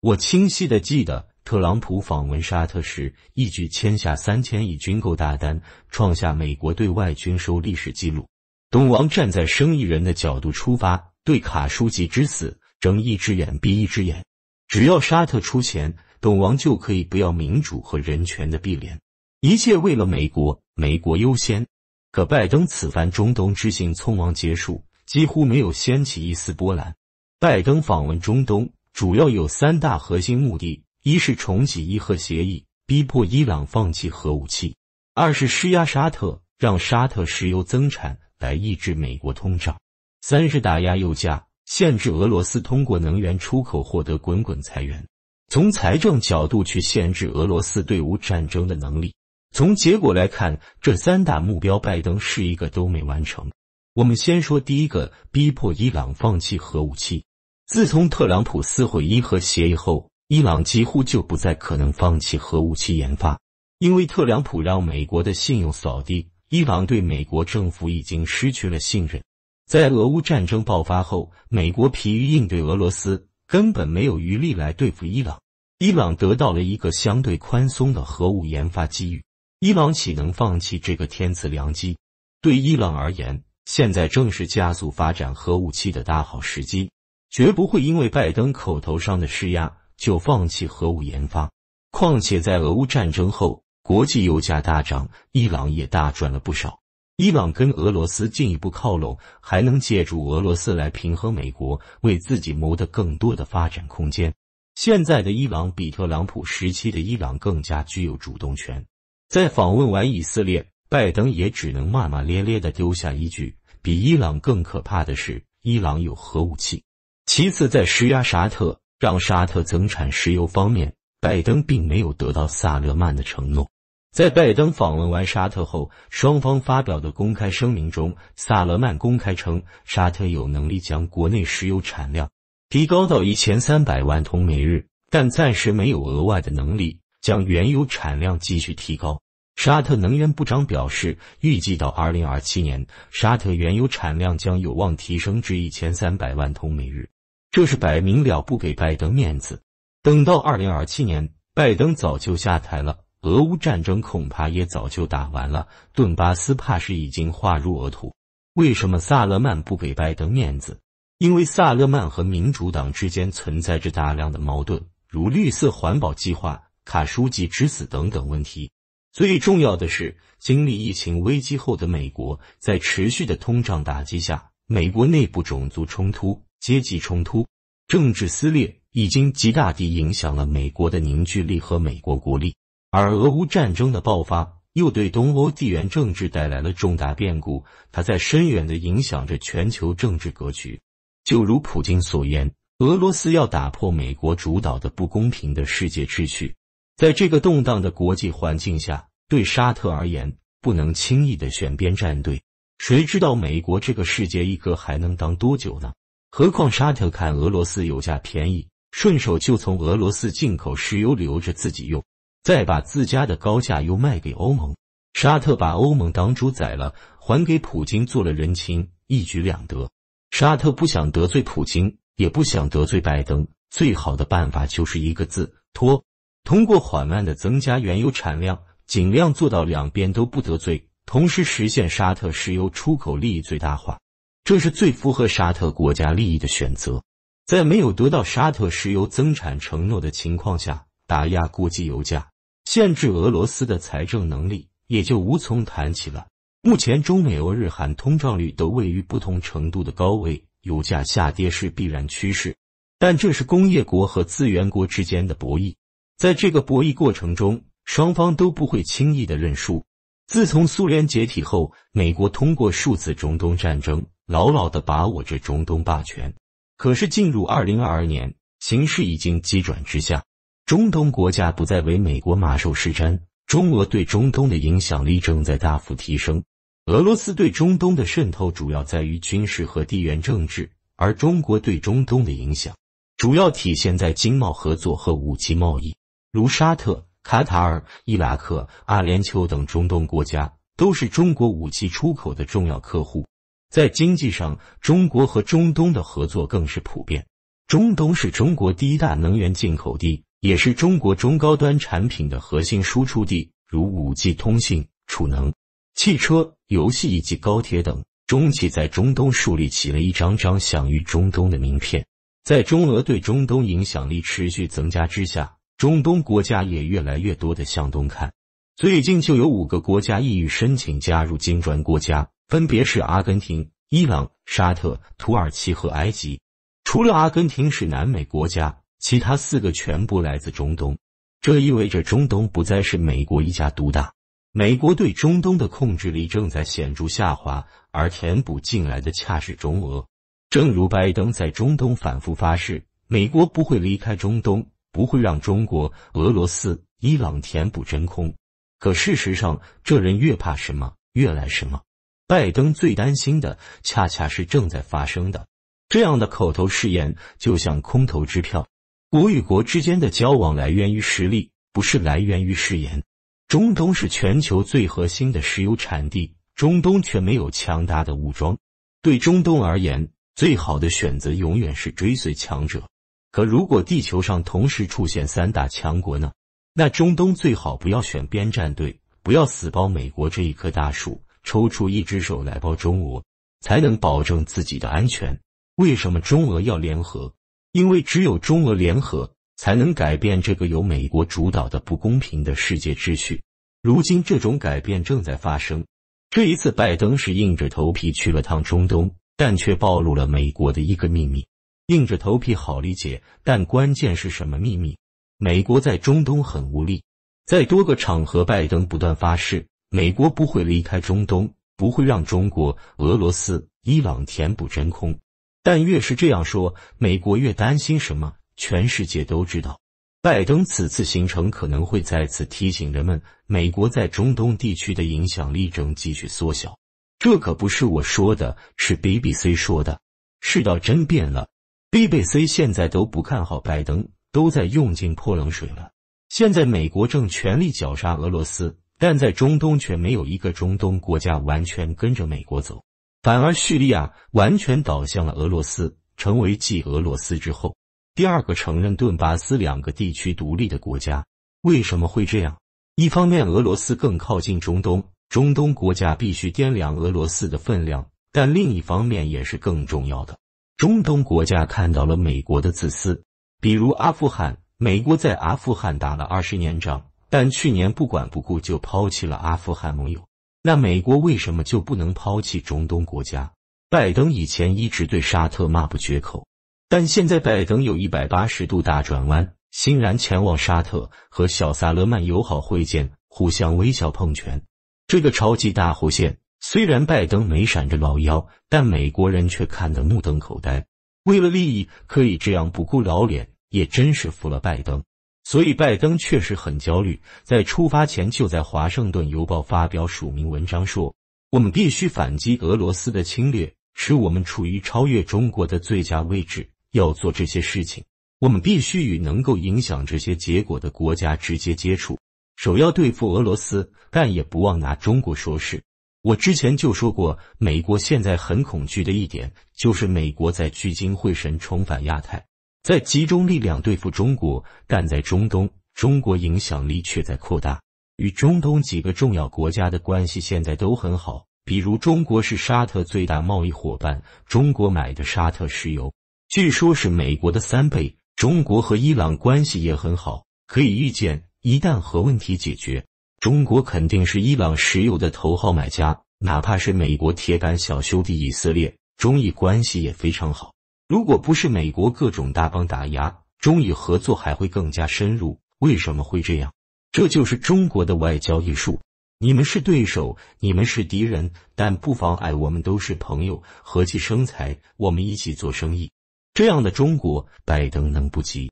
我清晰的记得，特朗普访问沙特时，一举签下三千亿军购大单，创下美国对外军售历史记录。董王站在生意人的角度出发，对卡舒吉之死睁一只眼闭一只眼，只要沙特出钱，董王就可以不要民主和人权的碧莲，一切为了美国，美国优先。可拜登此番中东之行匆忙结束，几乎没有掀起一丝波澜。拜登访问中东。主要有三大核心目的：一是重启伊核协议，逼迫伊朗放弃核武器；二是施压沙特，让沙特石油增产来抑制美国通胀；三是打压油价，限制俄罗斯通过能源出口获得滚滚财源。从财政角度去限制俄罗斯对乌战争的能力。从结果来看，这三大目标，拜登是一个都没完成。我们先说第一个，逼迫伊朗放弃核武器。自从特朗普撕毁伊核协议后，伊朗几乎就不再可能放弃核武器研发，因为特朗普让美国的信用扫地，伊朗对美国政府已经失去了信任。在俄乌战争爆发后，美国疲于应对俄罗斯，根本没有余力来对付伊朗，伊朗得到了一个相对宽松的核武研发机遇。伊朗岂能放弃这个天赐良机？对伊朗而言，现在正是加速发展核武器的大好时机。绝不会因为拜登口头上的施压就放弃核武研发。况且，在俄乌战争后，国际油价大涨，伊朗也大赚了不少。伊朗跟俄罗斯进一步靠拢，还能借助俄罗斯来平衡美国，为自己谋得更多的发展空间。现在的伊朗比特朗普时期的伊朗更加具有主动权。在访问完以色列，拜登也只能骂骂咧咧的丢下一句：“比伊朗更可怕的是，伊朗有核武器。”其次，在施压沙特让沙特增产石油方面，拜登并没有得到萨勒曼的承诺。在拜登访问完沙特后，双方发表的公开声明中，萨勒曼公开称，沙特有能力将国内石油产量提高到一千三百万桶每日，但暂时没有额外的能力将原油产量继续提高。沙特能源部长表示，预计到2027年，沙特原油产量将有望提升至一千三百万桶每日。这是摆明了不给拜登面子。等到二零二七年，拜登早就下台了，俄乌战争恐怕也早就打完了，顿巴斯怕是已经划入俄土。为什么萨勒曼不给拜登面子？因为萨勒曼和民主党之间存在着大量的矛盾，如绿色环保计划、卡舒吉之死等等问题。最重要的是，经历疫情危机后的美国，在持续的通胀打击下，美国内部种族冲突。阶级冲突、政治撕裂已经极大地影响了美国的凝聚力和美国国力，而俄乌战争的爆发又对东欧地缘政治带来了重大变故，它在深远地影响着全球政治格局。就如普京所言，俄罗斯要打破美国主导的不公平的世界秩序。在这个动荡的国际环境下，对沙特而言，不能轻易地选边站队。谁知道美国这个世界一哥还能当多久呢？何况沙特看俄罗斯油价便宜，顺手就从俄罗斯进口石油留着自己用，再把自家的高价油卖给欧盟。沙特把欧盟当猪宰了，还给普京做了人情，一举两得。沙特不想得罪普京，也不想得罪拜登，最好的办法就是一个字：拖。通过缓慢的增加原油产量，尽量做到两边都不得罪，同时实现沙特石油出口利益最大化。这是最符合沙特国家利益的选择。在没有得到沙特石油增产承诺的情况下，打压国际油价，限制俄罗斯的财政能力，也就无从谈起了。目前，中美欧日韩通胀率都位于不同程度的高位，油价下跌是必然趋势。但这是工业国和资源国之间的博弈，在这个博弈过程中，双方都不会轻易的认输。自从苏联解体后，美国通过数次中东战争。牢牢的把握着中东霸权。可是，进入二零二二年，形势已经急转直下。中东国家不再为美国马首是瞻，中俄对中东的影响力正在大幅提升。俄罗斯对中东的渗透主要在于军事和地缘政治，而中国对中东的影响主要体现在经贸合作和武器贸易。如沙特、卡塔尔、伊拉克、阿联酋等中东国家都是中国武器出口的重要客户。在经济上，中国和中东的合作更是普遍。中东是中国第一大能源进口地，也是中国中高端产品的核心输出地，如 5G 通信、储能、汽车、游戏以及高铁等。中企在中东树立起了一张张享誉中东的名片。在中俄对中东影响力持续增加之下，中东国家也越来越多的向东看。最近就有五个国家意欲申请加入金砖国家。分别是阿根廷、伊朗、沙特、土耳其和埃及。除了阿根廷是南美国家，其他四个全部来自中东。这意味着中东不再是美国一家独大，美国对中东的控制力正在显著下滑，而填补进来的恰是中俄。正如拜登在中东反复发誓，美国不会离开中东，不会让中国、俄罗斯、伊朗填补真空。可事实上，这人越怕什么，越来什么。拜登最担心的，恰恰是正在发生的。这样的口头誓言就像空头支票。国与国之间的交往来源于实力，不是来源于誓言。中东是全球最核心的石油产地，中东却没有强大的武装。对中东而言，最好的选择永远是追随强者。可如果地球上同时出现三大强国呢？那中东最好不要选边站队，不要死抱美国这一棵大树。抽出一只手来包中俄，才能保证自己的安全。为什么中俄要联合？因为只有中俄联合，才能改变这个由美国主导的不公平的世界秩序。如今，这种改变正在发生。这一次，拜登是硬着头皮去了趟中东，但却暴露了美国的一个秘密。硬着头皮好理解，但关键是什么秘密？美国在中东很无力，在多个场合，拜登不断发誓。美国不会离开中东，不会让中国、俄罗斯、伊朗填补真空。但越是这样说，美国越担心什么？全世界都知道，拜登此次行程可能会再次提醒人们，美国在中东地区的影响力正继续缩小。这可不是我说的，是 BBC 说的。世道真变了，BBC 现在都不看好拜登，都在用劲泼冷水了。现在美国正全力绞杀俄罗斯。但在中东却没有一个中东国家完全跟着美国走，反而叙利亚完全倒向了俄罗斯，成为继俄罗斯之后第二个承认顿巴斯两个地区独立的国家。为什么会这样？一方面，俄罗斯更靠近中东，中东国家必须掂量俄罗斯的分量；但另一方面，也是更重要的，中东国家看到了美国的自私，比如阿富汗，美国在阿富汗打了二十年仗。但去年不管不顾就抛弃了阿富汗盟友，那美国为什么就不能抛弃中东国家？拜登以前一直对沙特骂不绝口，但现在拜登有一百八十度大转弯，欣然前往沙特和小萨勒曼友好会见，互相微笑碰拳。这个超级大弧线，虽然拜登没闪着老腰，但美国人却看得目瞪口呆。为了利益可以这样不顾老脸，也真是服了拜登。所以，拜登确实很焦虑，在出发前就在《华盛顿邮报》发表署名文章说：“我们必须反击俄罗斯的侵略，使我们处于超越中国的最佳位置。要做这些事情，我们必须与能够影响这些结果的国家直接接触。首要对付俄罗斯，但也不忘拿中国说事。我之前就说过，美国现在很恐惧的一点，就是美国在聚精会神重返亚太。”在集中力量对付中国，但在中东，中国影响力却在扩大。与中东几个重要国家的关系现在都很好，比如中国是沙特最大贸易伙伴，中国买的沙特石油，据说是美国的三倍。中国和伊朗关系也很好，可以预见，一旦核问题解决，中国肯定是伊朗石油的头号买家。哪怕是美国铁杆小兄弟以色列，中伊关系也非常好。如果不是美国各种大棒打压，中以合作还会更加深入。为什么会这样？这就是中国的外交艺术。你们是对手，你们是敌人，但不妨碍我们都是朋友，和气生财，我们一起做生意。这样的中国，拜登能不急？